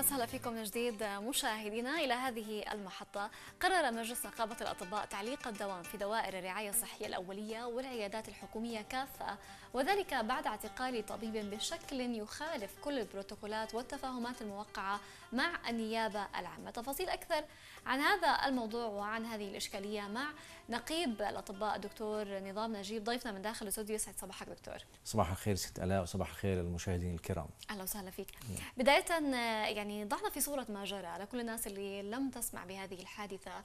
وسهلا فيكم من جديد مشاهدينا إلى هذه المحطة قرر مجلس نقابة الأطباء تعليق الدوام في دوائر الرعاية الصحية الأولية والعيادات الحكومية كافة وذلك بعد اعتقال طبيب بشكل يخالف كل البروتوكولات والتفاهمات الموقعة مع النيابة العامة تفاصيل أكثر عن هذا الموضوع وعن هذه الإشكالية مع نقيب الأطباء الدكتور نظام نجيب ضيفنا من داخل الاستوديو يسعد صباحك دكتور صباح الخير ست ألاء وصباح الخير للمشاهدين الكرام أهلا وسهلا فيك نعم. بداية يعني ضعنا في صورة ما جرى لكل الناس اللي لم تسمع بهذه الحادثة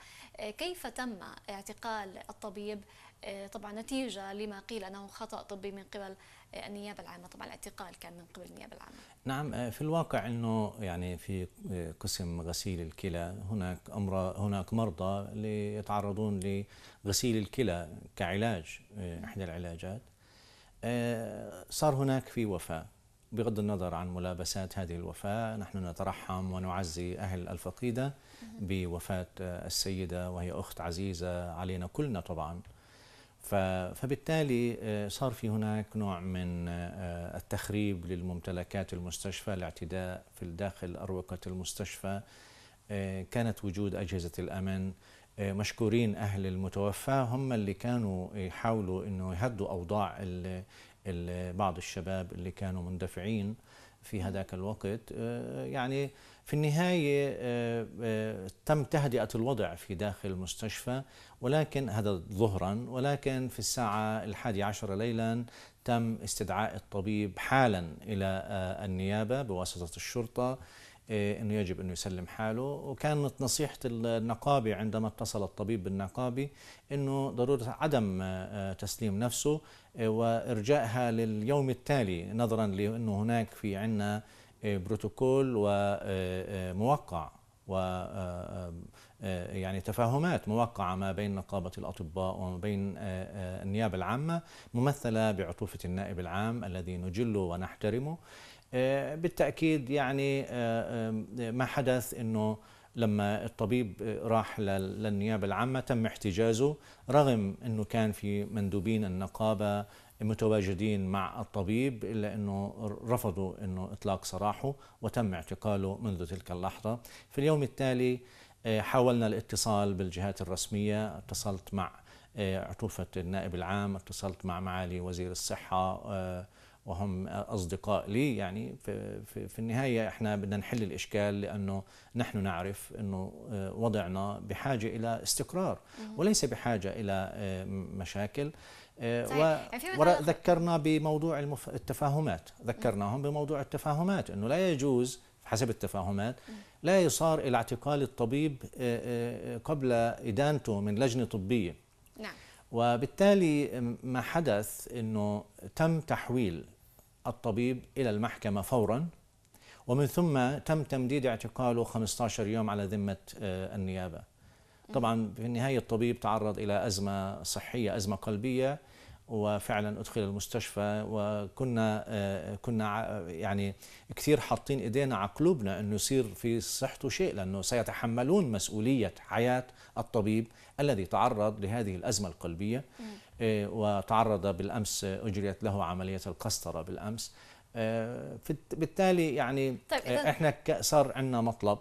كيف تم اعتقال الطبيب آه، طبعا نتيجه لما قيل انه خطا طبي من قبل آه، النيابه العامه طبعا الاعتقال كان من قبل النيابه العامه نعم آه، في الواقع انه يعني في قسم غسيل الكلى هناك امراض هناك مرضى يتعرضون لغسيل الكلى كعلاج احدى العلاجات صار هناك في وفاه بغض النظر عن ملابسات هذه الوفاة نحن نترحم ونعزي أهل الفقيدة بوفاة السيدة وهي أخت عزيزة علينا كلنا طبعا فبالتالي آه، صار في هناك نوع من آه، التخريب للممتلكات المستشفى الاعتداء في الداخل أروقة المستشفى آه، كانت وجود أجهزة الأمن مشكورين أهل المتوفى هم اللي كانوا يحاولوا أنه يهدوا أوضاع بعض الشباب اللي كانوا مندفعين في هذاك الوقت آه، يعني في النهاية آه، آه، تم تهدئة الوضع في داخل المستشفى ولكن هذا ظهرا ولكن في الساعة الحادي عشر ليلا تم استدعاء الطبيب حالا إلى النيابة بواسطة الشرطة إيه، انه يجب انه يسلم حاله وكانت نصيحه النقابه عندما اتصل الطبيب بالنقابه انه ضروره عدم آه، تسليم نفسه آه، وارجائها لليوم التالي نظرا لانه هناك في عندنا آه، بروتوكول وموقع و يعني تفاهمات موقعة ما بين نقابة الأطباء وما بين النيابة العامة ممثلة بعطوفة النائب العام الذي نجله ونحترمه آه، بالتاكيد يعني آه، آه، ما حدث انه لما الطبيب راح للنيابه العامه تم احتجازه رغم انه كان في مندوبين النقابه متواجدين مع الطبيب الا انه رفضوا انه اطلاق سراحه وتم اعتقاله منذ تلك اللحظه في اليوم التالي حاولنا الاتصال بالجهات الرسميه اتصلت مع عطوفه النائب العام اتصلت مع معالي وزير الصحه وهم اصدقاء لي يعني في, في, في النهايه احنا بدنا نحل الاشكال لانه نحن نعرف انه آه، وضعنا بحاجه الى استقرار وليس بحاجه الى آه، مشاكل آه، طيب، و... يعني وذكرنا بموضوع المف... التفاهمات ذكرناهم بموضوع التفاهمات انه لا يجوز حسب التفاهمات لا يصار الى اعتقال الطبيب قبل ادانته من لجنه طبيه نعم وبالتالي ما حدث انه تم تحويل الطبيب إلى المحكمة فورا ومن ثم تم تمديد اعتقاله 15 يوم على ذمة آه، النيابة طبعا في النهاية الطبيب تعرض إلى أزمة صحية أزمة قلبية وفعلا ادخل المستشفى وكنا آه، كنا يعني كثير حاطين ايدينا على قلوبنا انه يصير في صحته شيء لانه سيتحملون مسؤوليه حياه الطبيب الذي تعرض لهذه الازمه القلبيه آه، وتعرض بالامس اجريت له عمليه القسطره بالامس آه، بالتالي يعني طيب، احنا صار عندنا مطلب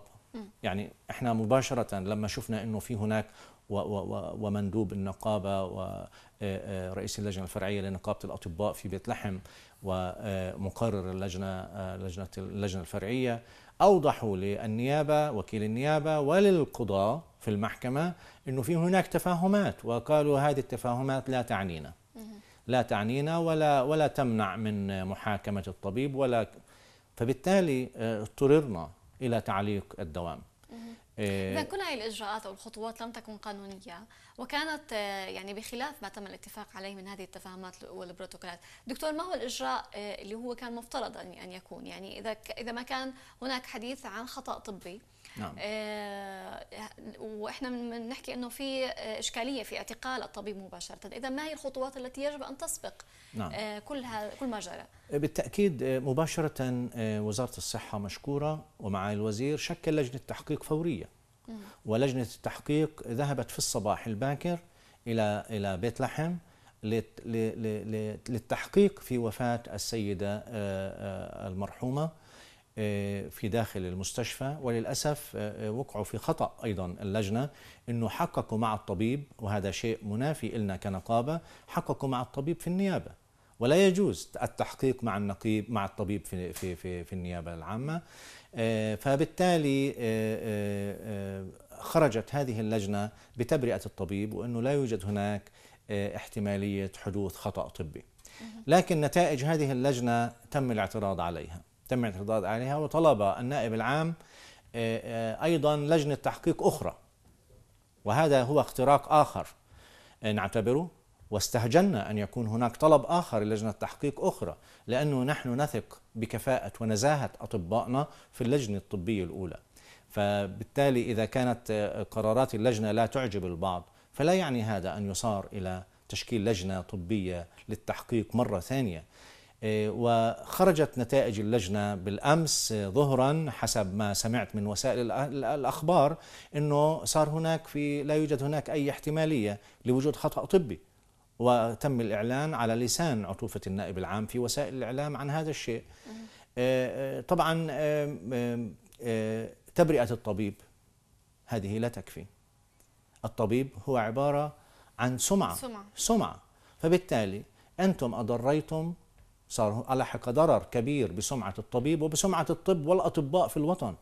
يعني احنا مباشره لما شفنا انه في هناك ومندوب النقابه ورئيس آه، آه، اللجنه الفرعيه لنقابه الاطباء في بيت لحم ومقرر آه، اللجنه لجنه اللجنه الفرعيه اوضحوا للنيابه وكيل النيابه وللقضاه في المحكمه انه في هناك تفاهمات وقالوا هذه التفاهمات لا تعنينا لا تعنينا ولا ولا تمنع من محاكمه الطبيب ولا فبالتالي اضطررنا الى تعليق الدوام إيه. إذا كل هذه الإجراءات أو الخطوات لم تكن قانونية وكانت آه، يعني بخلاف ما تم الاتفاق عليه من هذه التفاهمات والبروتوكولات دكتور ما هو الإجراء آه، اللي هو كان مفترض أن يكون يعني إذا إذا ما كان هناك حديث عن خطأ طبي نعم. آه واحنا بنحكي انه في آه، اشكاليه في اعتقال الطبيب مباشره، اذا ما هي الخطوات التي يجب ان تسبق نعم. آه كل كل ما جرى؟ آه، بالتاكيد آه، مباشره وزاره الصحه مشكوره ومعالي الوزير شكل لجنه تحقيق فوريه ولجنه التحقيق ذهبت في الصباح الباكر الى الى بيت لحم للتحقيق في وفاه السيده المرحومه آه، في داخل المستشفى وللأسف آه، آه، وقعوا في خطأ أيضا اللجنة أنه حققوا مع الطبيب وهذا شيء منافي لنا كنقابة حققوا مع الطبيب في النيابة ولا يجوز التحقيق مع النقيب مع الطبيب في في في, في النيابه العامه فبالتالي خرجت هذه اللجنه بتبرئه الطبيب وانه لا يوجد هناك احتماليه حدوث خطا طبي لكن نتائج هذه اللجنه تم الاعتراض عليها تم الاعتراض عليها وطلب النائب العام آه، آه، أيضا لجنة تحقيق أخرى وهذا هو اختراق آخر آه، نعتبره واستهجنا أن يكون هناك طلب آخر للجنة تحقيق أخرى لأنه نحن نثق بكفاءة ونزاهة أطبائنا في اللجنة الطبية الأولى فبالتالي إذا كانت قرارات اللجنة لا تعجب البعض فلا يعني هذا أن يصار إلى تشكيل لجنة طبية للتحقيق مرة ثانية إيه، وخرجت نتائج اللجنة بالأمس إيه، ظهرا حسب ما سمعت من وسائل الأخبار أنه صار هناك في لا يوجد هناك أي احتمالية لوجود خطأ طبي وتم الإعلان على لسان عطوفة النائب العام في وسائل الإعلام عن هذا الشيء إيه، طبعا تبرئة الطبيب هذه لا تكفي الطبيب هو عبارة عن سمعة سمعة, سمعة. فبالتالي أنتم أضريتم صار ألحق ضرر كبير بسمعة الطبيب وبسمعة الطب والأطباء في الوطن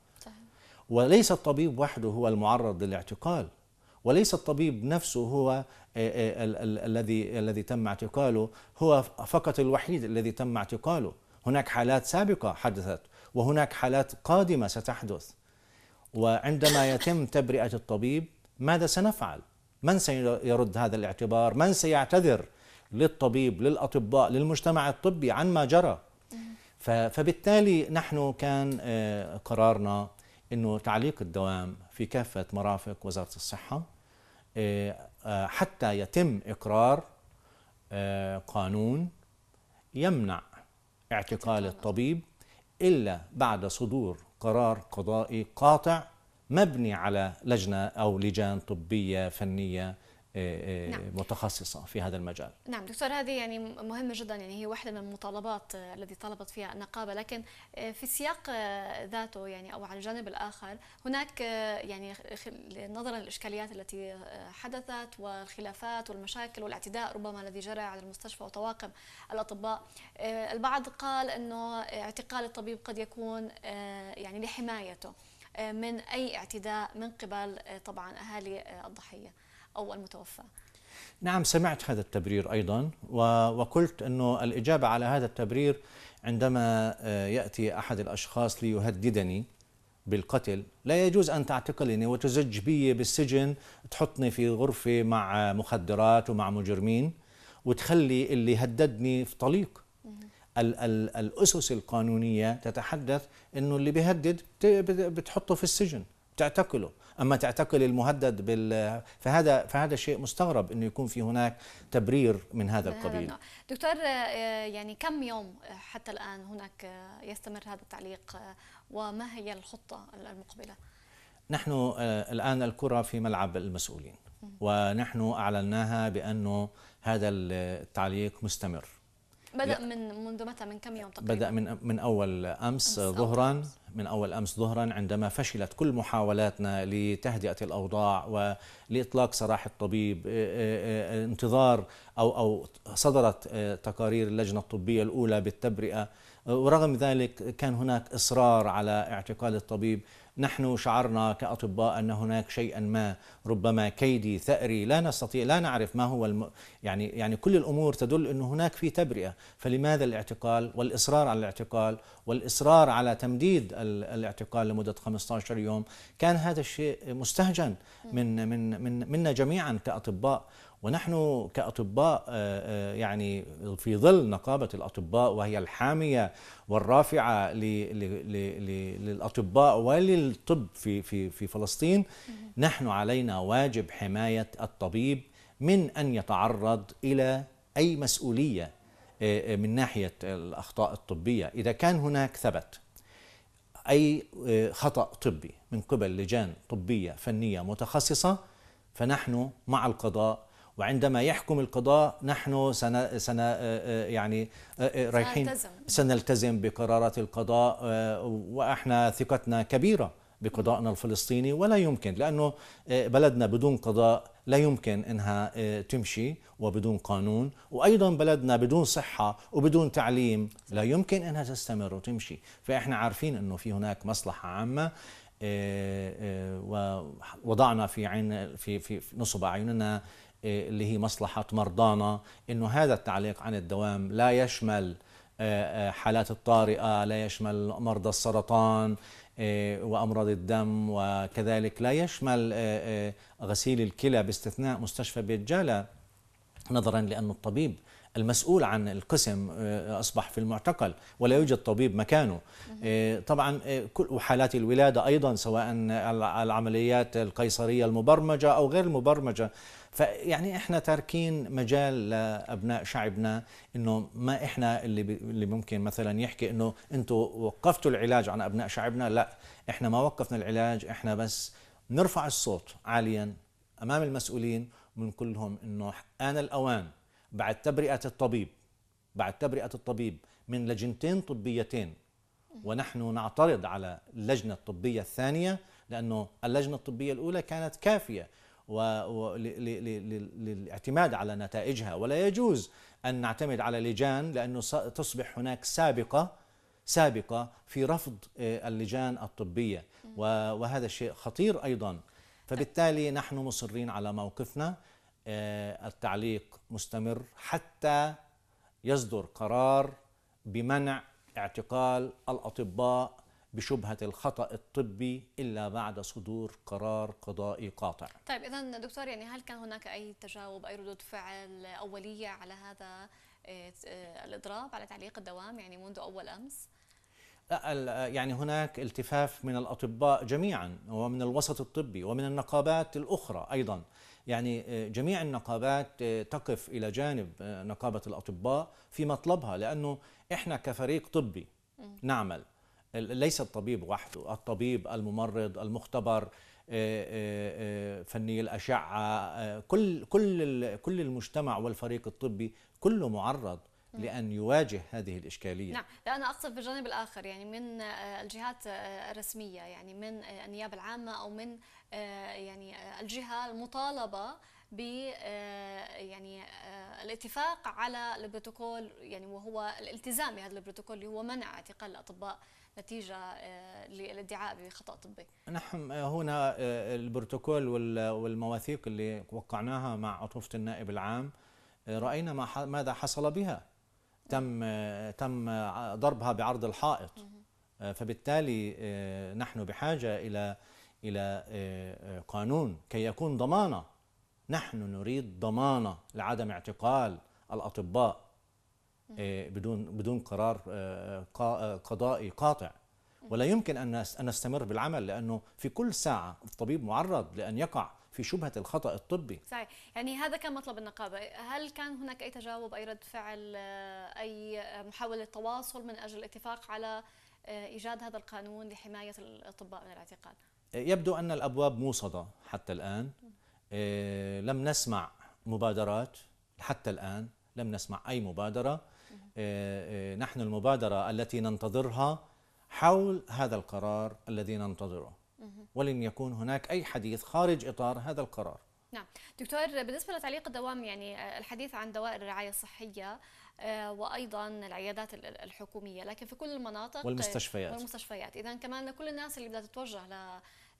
وليس الطبيب وحده هو المعرض للاعتقال وليس الطبيب نفسه هو آه، آه، الذي الذي تم اعتقاله هو فقط الوحيد الذي تم اعتقاله هناك حالات سابقة حدثت وهناك حالات قادمة ستحدث وعندما يتم تبرئة الطبيب ماذا سنفعل؟ من سيرد هذا الاعتبار؟ من سيعتذر؟ للطبيب للأطباء للمجتمع الطبي عن ما جرى فبالتالي نحن كان آه، قرارنا أنه تعليق الدوام في كافة مرافق وزارة الصحة آه، آه، حتى يتم إقرار قانون يمنع اعتقال الطبيب إلا بعد صدور قرار قضائي قاطع مبني على لجنة أو لجان طبية فنية إيه، إيه، نعم. متخصصه في هذا المجال نعم دكتور هذه يعني مهمه جدا يعني هي واحده من المطالبات آه، التي طلبت فيها النقابه لكن آه، في السياق آه، ذاته يعني او على الجانب الاخر هناك يعني نظرا للاشكاليات التي حدثت والخلافات والمشاكل والاعتداء ربما الذي جرى على المستشفى وطواقم الاطباء البعض قال انه اعتقال الطبيب قد يكون يعني لحمايته من اي اعتداء من قبل طبعا اهالي الضحيه أو المتوفى نعم سمعت هذا التبرير أيضا وقلت أنه الإجابة على هذا التبرير عندما آه، يأتي أحد الأشخاص ليهددني بالقتل لا يجوز أن تعتقلني وتزج بي بالسجن تحطني في غرفة مع مخدرات ومع مجرمين وتخلي اللي هددني في طليق ال ال الأسس القانونية تتحدث أنه اللي بيهدد بتحطه في السجن تعتقله اما تعتقل المهدد بال فهذا فهذا شيء مستغرب انه يكون في هناك تبرير من هذا القبيل دكتور آه، يعني كم يوم آه، حتى الان هناك آه، يستمر هذا التعليق وما هي الخطه المقبله نحن الان الكره في ملعب المسؤولين ونحن اعلناها بانه هذا التعليق مستمر بدا من منذ متى من كم يوم تقريبا بدا من من اول امس, أمس ظهرا من اول امس ظهرا عندما فشلت كل محاولاتنا لتهدئه الاوضاع ولاطلاق سراح الطبيب انتظار او او صدرت تقارير اللجنه الطبيه الاولى بالتبرئه ورغم ذلك كان هناك اصرار على اعتقال الطبيب نحن شعرنا كأطباء أن هناك شيئا ما ربما كيدي ثأري لا نستطيع لا نعرف ما هو الم... يعني يعني كل الأمور تدل أن هناك في تبرئة فلماذا الاعتقال والإصرار على الاعتقال والإصرار على تمديد الاعتقال لمدة 15 يوم كان هذا الشيء مستهجن من من من منا جميعا كأطباء ونحن كأطباء آه، آه، يعني في ظل نقابة الأطباء وهي الحامية والرافعة للأطباء وللطب في في في فلسطين نحن علينا واجب حماية الطبيب من أن يتعرض إلى أي مسؤولية آه، من ناحية الأخطاء الطبية إذا كان هناك ثبت أي خطأ طبي من قبل لجان طبية فنية متخصصة فنحن مع القضاء وعندما يحكم القضاء نحن سن سن آه، آه، يعني آه، رايحين سنلتزم, سنلتزم بقرارات القضاء واحنا ثقتنا كبيره بقضائنا الفلسطيني ولا يمكن لانه بلدنا بدون قضاء لا يمكن انها تمشي وبدون قانون وايضا بلدنا بدون صحه وبدون تعليم لا يمكن انها تستمر وتمشي فاحنا عارفين انه في هناك مصلحه عامه ووضعنا في عين في في نصب اعيننا إيه، اللي هي مصلحة مرضانا أنه هذا التعليق عن الدوام لا يشمل آه، آه، حالات الطارئة لا يشمل مرضى السرطان إيه، وأمراض الدم وكذلك لا يشمل آه، غسيل الكلى باستثناء مستشفى بيت جالة نظرا لأن الطبيب المسؤول عن القسم أصبح في المعتقل ولا يوجد طبيب مكانه إيه، طبعا وحالات الولادة أيضا سواء العمليات القيصرية المبرمجة أو غير المبرمجة فيعني احنا تاركين مجال لابناء شعبنا انه ما احنا اللي اللي ممكن مثلا يحكي انه انتم وقفتوا العلاج عن ابناء شعبنا لا احنا ما وقفنا العلاج احنا بس نرفع الصوت عاليا امام المسؤولين ونقول لهم انه ان الاوان بعد تبرئه الطبيب بعد تبرئه الطبيب من لجنتين طبيتين ونحن نعترض على اللجنه الطبيه الثانيه لانه اللجنه الطبيه الاولى كانت كافيه للاعتماد على نتائجها ولا يجوز أن نعتمد على لجان لأنه تصبح هناك سابقة سابقة في رفض آه، اللجان الطبية وهذا شيء خطير أيضا فبالتالي نحن مصرين على موقفنا آه، التعليق مستمر حتى يصدر قرار بمنع اعتقال الأطباء بشبهة الخطأ الطبي إلا بعد صدور قرار قضائي قاطع طيب إذا دكتور يعني هل كان هناك أي تجاوب أي ردود فعل أولية على هذا آه، آه، الإضراب على تعليق الدوام يعني منذ أول أمس؟ لا يعني هناك التفاف من الأطباء جميعا ومن الوسط الطبي ومن النقابات الأخرى أيضا يعني آه، جميع النقابات تقف إلى جانب نقابة الأطباء في مطلبها لأنه إحنا كفريق طبي نعمل ليس الطبيب وحده الطبيب الممرض المختبر آه، آه، آه، فني الأشعة كل كل كل المجتمع والفريق الطبي كله معرض لأن يواجه هذه الإشكالية نعم لا أنا أقصد بالجانب الآخر يعني من الجهات الرسمية يعني من النيابة العامة أو من يعني الجهة المطالبة ب آه، يعني آه، الاتفاق على البروتوكول يعني وهو الالتزام بهذا البروتوكول اللي هو منع اعتقال الاطباء نتيجه آه، للادعاء بخطا طبي. نحن هنا البروتوكول والمواثيق اللي وقعناها مع عطوفه النائب العام راينا ما ماذا حصل بها. تم تم ضربها بعرض الحائط. فبالتالي نحن بحاجه الى الى قانون كي يكون ضمانه نحن نريد ضمانه لعدم اعتقال الاطباء آه، بدون بدون قرار آه، آه، قضائي قاطع ولا يمكن ان نستمر بالعمل لانه في كل ساعه الطبيب معرض لان يقع في شبهه الخطا الطبي صحيح يعني هذا كان مطلب النقابه هل كان هناك اي تجاوب اي رد فعل اي محاوله تواصل من اجل الاتفاق على ايجاد هذا القانون لحمايه الاطباء من الاعتقال يبدو ان الابواب موصده حتى الان آه، لم نسمع مبادرات حتى الآن لم نسمع أي مبادرة آه، آه، نحن المبادرة التي ننتظرها حول هذا القرار الذي ننتظره ولن يكون هناك أي حديث خارج إطار هذا القرار نعم دكتور بالنسبة لتعليق الدوام يعني الحديث عن دوائر الرعاية الصحية وايضا العيادات الحكوميه لكن في كل المناطق والمستشفيات والمستشفيات اذا كمان لكل الناس اللي بدها تتوجه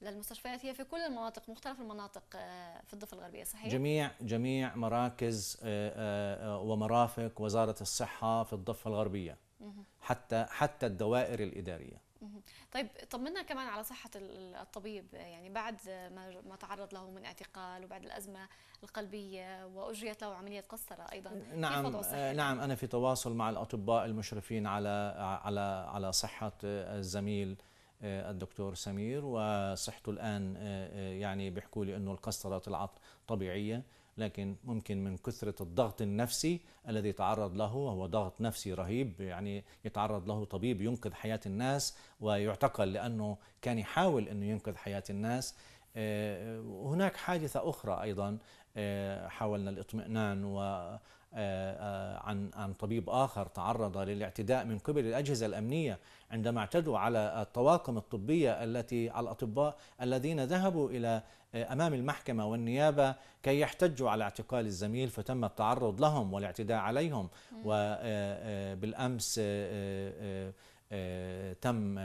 للمستشفيات هي في كل المناطق مختلف المناطق آه، في الضفه الغربيه صحيح جميع جميع مراكز آه، آه، ومرافق وزاره الصحه في الضفه الغربيه حتى حتى الدوائر الاداريه طيب طمنا كمان على صحة الطبيب يعني بعد ما تعرض له من اعتقال وبعد الأزمة القلبية وأجريت له عملية قسطره أيضا نعم نعم أنا في تواصل مع الأطباء المشرفين على على على صحة الزميل آه، الدكتور سمير وصحته الآن آه، آه، يعني بيحكوا لي أنه القسطرة طلعت طبيعية لكن ممكن من كثرة الضغط النفسي الذي تعرض له وهو ضغط نفسي رهيب يعني يتعرض له طبيب ينقذ حياة الناس ويعتقل لأنه كان يحاول أنه ينقذ حياة الناس هناك حادثة أخرى أيضا حاولنا الاطمئنان آه، آه، عن عن طبيب اخر تعرض للاعتداء من قبل الاجهزه الامنيه عندما اعتدوا على الطواقم الطبيه التي على الاطباء الذين ذهبوا الى آه، امام المحكمه والنيابه كي يحتجوا على اعتقال الزميل فتم التعرض لهم والاعتداء عليهم وبالامس تم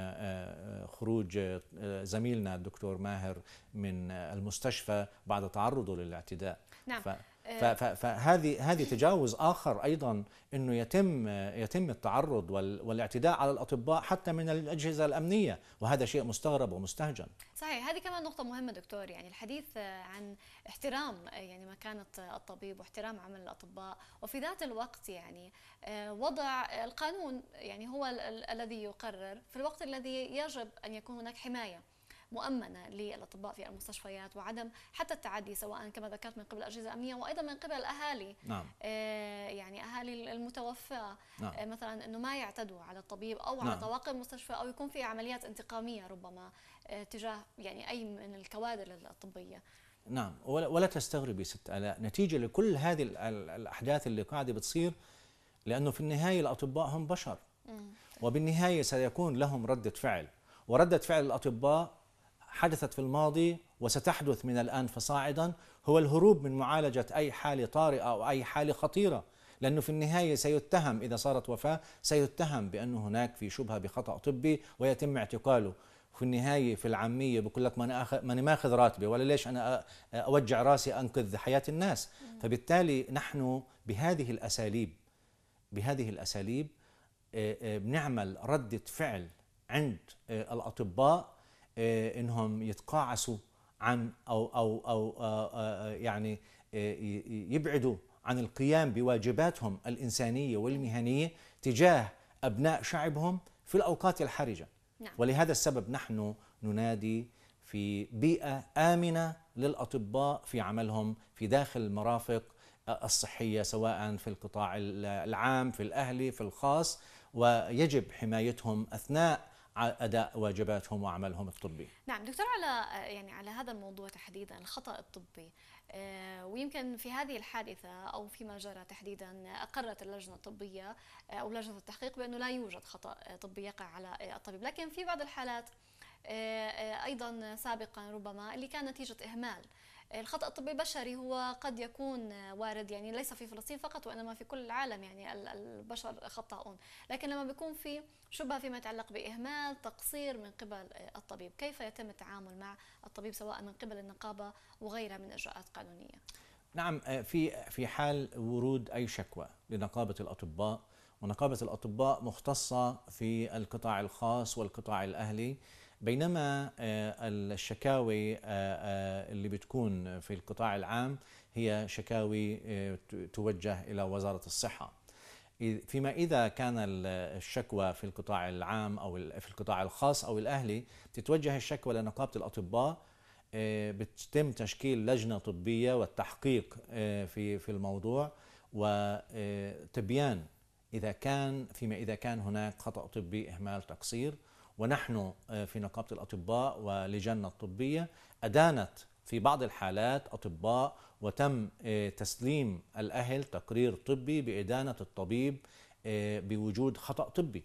خروج زميلنا الدكتور ماهر من المستشفى بعد تعرضه للاعتداء نعم ف... آه. فهذه هذه تجاوز اخر ايضا انه يتم يتم التعرض والاعتداء على الاطباء حتى من الاجهزه الامنيه وهذا شيء مستغرب ومستهجن. صحيح هذه كمان نقطه مهمه دكتور يعني الحديث عن احترام يعني مكانه الطبيب واحترام عمل الاطباء وفي ذات الوقت يعني آه، وضع القانون يعني هو الذي يقرر في الوقت الذي يجب ان يكون هناك حمايه مؤمنه للاطباء في المستشفيات وعدم حتى التعدي سواء كما ذكرت من قبل الاجهزه الامنيه وايضا من قبل الاهالي نعم. آه، يعني اهالي المتوفى نعم. آه، مثلا انه ما يعتدوا على الطبيب او نعم. على طواقم المستشفى او يكون في عمليات انتقاميه ربما آه، تجاه يعني اي من الكوادر الطبيه نعم ولا, ولا تستغربي ست الاء نتيجه لكل هذه الاحداث اللي قاعده بتصير لانه في النهايه الاطباء هم بشر وبالنهايه سيكون لهم رده فعل ورده فعل الاطباء حدثت في الماضي وستحدث من الآن فصاعدا هو الهروب من معالجة أي حالة طارئة أو أي حالة خطيرة لأنه في النهاية سيتهم إذا صارت وفاة سيتهم بأن هناك في شبهة بخطأ طبي ويتم اعتقاله في النهاية في العامية بقول لك ما أنا, أخ... ما ماخذ راتبي ولا ليش أنا أوجع راسي أنقذ حياة الناس فبالتالي نحن بهذه الأساليب بهذه الأساليب بنعمل ردة فعل عند الأطباء آه، انهم يتقاعسوا عن او او او آه، آه، يعني يبعدوا عن القيام بواجباتهم الانسانيه والمهنيه تجاه ابناء شعبهم في الاوقات الحرجه نعم. ولهذا السبب نحن ننادي في بيئه امنه للاطباء في عملهم في داخل المرافق الصحيه سواء في القطاع العام في الاهلي في الخاص ويجب حمايتهم اثناء اداء واجباتهم وعملهم الطبي. نعم دكتور على يعني على هذا الموضوع تحديدا الخطا الطبي آه، ويمكن في هذه الحادثه او فيما جرى تحديدا اقرت اللجنه الطبيه آه، او لجنه التحقيق بانه لا يوجد خطا آه، طبي يقع على الطبيب، لكن في بعض الحالات ايضا سابقا ربما اللي كان نتيجه اهمال الخطأ الطبي البشري هو قد يكون وارد يعني ليس في فلسطين فقط وإنما في كل العالم يعني البشر خطاؤون لكن لما بيكون في شبهة فيما يتعلق بإهمال تقصير من قبل الطبيب كيف يتم التعامل مع الطبيب سواء من قبل النقابة وغيرها من إجراءات قانونية نعم آه، في في حال ورود أي شكوى لنقابة الأطباء ونقابة الأطباء مختصة في القطاع الخاص والقطاع الأهلي بينما آه، الشكاوي آه، آه، اللي بتكون في القطاع العام هي شكاوي توجه إلى وزارة الصحة فيما إذا كان الشكوى في القطاع العام أو في القطاع الخاص أو الأهلي تتوجه الشكوى لنقابة الأطباء بتتم تشكيل لجنة طبية والتحقيق في في الموضوع وتبيان إذا كان فيما إذا كان هناك خطأ طبي إهمال تقصير ونحن آه، في نقابة الأطباء ولجنة الطبية أدانت في بعض الحالات أطباء وتم آه، تسليم الأهل تقرير طبي بإدانة الطبيب آه، بوجود خطأ طبي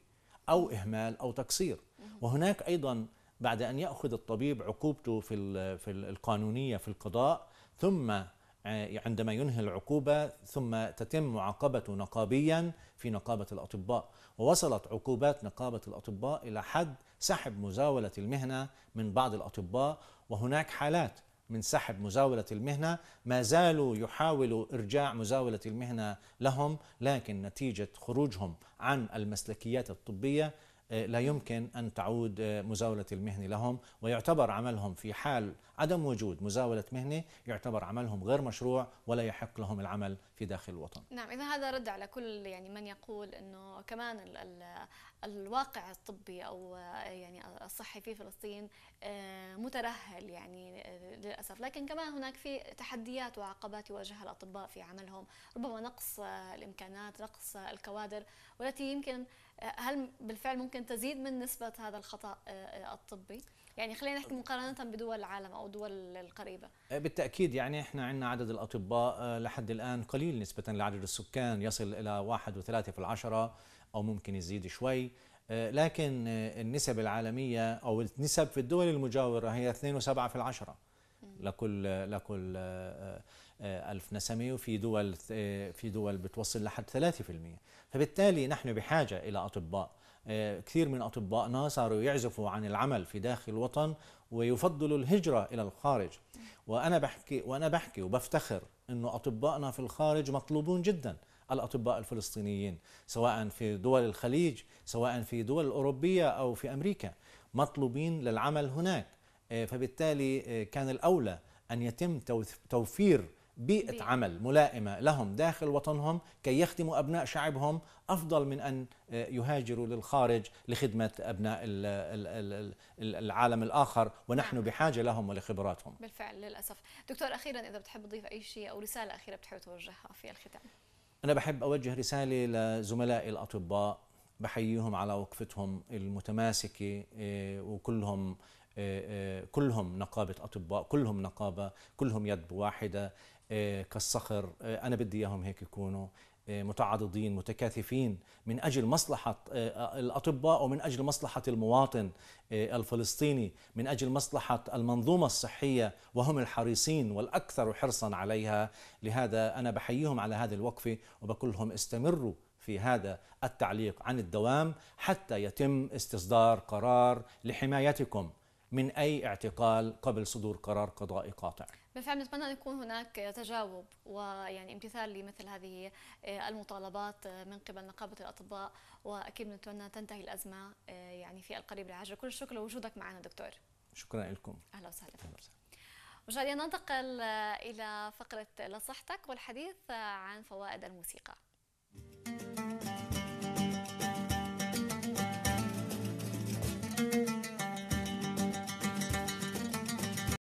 أو إهمال أو تقصير وهناك أيضا بعد أن يأخذ الطبيب عقوبته في القانونية في القضاء ثم آه، عندما ينهي العقوبة ثم تتم معاقبته نقابيا في نقابة الأطباء ووصلت عقوبات نقابة الأطباء إلى حد سحب مزاولة المهنة من بعض الأطباء وهناك حالات من سحب مزاولة المهنة ما زالوا يحاولوا إرجاع مزاولة المهنة لهم لكن نتيجة خروجهم عن المسلكيات الطبية آه، لا يمكن أن تعود آه، مزاولة المهنة لهم ويعتبر عملهم في حال عدم وجود مزاولة مهنة يعتبر عملهم غير مشروع ولا يحق لهم العمل في داخل الوطن نعم إذا هذا رد على كل يعني من يقول أنه كمان الـ الـ الواقع الطبي أو آه، يعني الصحي في فلسطين مترهل يعني للأسف لكن كمان هناك في تحديات وعقبات يواجهها الأطباء في عملهم ربما نقص الإمكانات نقص الكوادر والتي يمكن هل بالفعل ممكن تزيد من نسبة هذا الخطأ آه، آه، الطبي؟ يعني خلينا نحكي مقارنة بدول العالم أو الدول القريبة آه، بالتأكيد يعني إحنا عندنا عدد الأطباء لحد الآن قليل نسبة لعدد السكان يصل إلى واحد وثلاثة في العشرة أو ممكن يزيد شوي لكن النسب العالمية أو النسب في الدول المجاورة هي 2.7 في العشرة لكل لكل آه، ألف نسمة وفي دول آه، في دول بتوصل لحد 3% فبالتالي نحن بحاجة إلى أطباء آه، كثير من أطبائنا صاروا يعزفوا عن العمل في داخل الوطن ويفضلوا الهجرة إلى الخارج وأنا بحكي وأنا بحكي وبفتخر أنه أطبائنا في الخارج مطلوبون جداً الأطباء الفلسطينيين سواء في دول الخليج سواء في دول أوروبية أو في أمريكا مطلوبين للعمل هناك فبالتالي كان الأولى أن يتم توفير بيئة عمل ملائمة لهم داخل وطنهم كي يخدموا أبناء شعبهم أفضل من أن آه، يهاجروا للخارج لخدمة أبناء العالم الآخر ونحن نعم. بحاجة لهم ولخبراتهم بالفعل للأسف دكتور أخيرا إذا بتحب تضيف أي شيء أو رسالة أخيرة بتحب توجهها في الختام أنا بحب أوجه رسالة لزملائي الأطباء بحييهم على وقفتهم المتماسكة آه، وكلهم آه، كلهم نقابة أطباء كلهم نقابة كلهم يد واحدة آه، كالصخر آه، انا بدي اياهم هيك يكونوا آه، متعاضدين متكاثفين من اجل مصلحه الاطباء ومن اجل مصلحه المواطن الفلسطيني من اجل مصلحه المنظومه الصحيه وهم الحريصين والاكثر حرصا عليها لهذا انا بحييهم على هذه الوقفه وبقول لهم استمروا في هذا التعليق عن الدوام حتى يتم استصدار قرار لحمايتكم من أي اعتقال قبل صدور قرار قضائي قاطع بالفعل نتمنى أن يكون هناك تجاوب ويعني امتثال لمثل هذه آه، المطالبات آه، من قبل نقابة الأطباء وأكيد نتمنى تنتهي الأزمة آه، يعني في القريب العاجل كل الشكر لوجودك معنا دكتور شكرا لكم أهلا وسهلا أهلا وسهلا مشاهدينا ننتقل إلى فقرة لصحتك والحديث عن فوائد الموسيقى